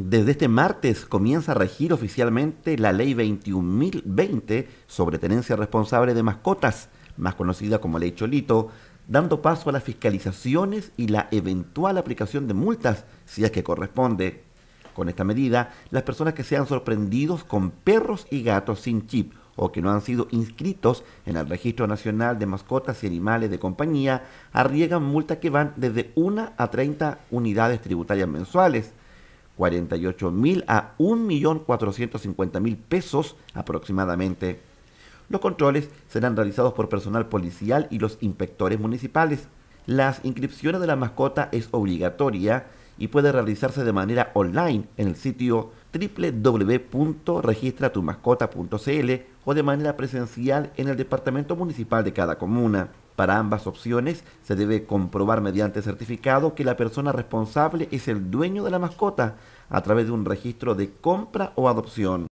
Desde este martes comienza a regir oficialmente la Ley 21.020 sobre tenencia responsable de mascotas, más conocida como Ley Cholito, dando paso a las fiscalizaciones y la eventual aplicación de multas, si es que corresponde. Con esta medida, las personas que sean sorprendidos con perros y gatos sin chip o que no han sido inscritos en el Registro Nacional de Mascotas y Animales de Compañía arriesgan multas que van desde 1 a 30 unidades tributarias mensuales 48 mil a 1.450.000 pesos aproximadamente. Los controles serán realizados por personal policial y los inspectores municipales. Las inscripciones de la mascota es obligatoria y puede realizarse de manera online en el sitio www.registratumascota.cl o de manera presencial en el departamento municipal de cada comuna. Para ambas opciones se debe comprobar mediante certificado que la persona responsable es el dueño de la mascota a través de un registro de compra o adopción.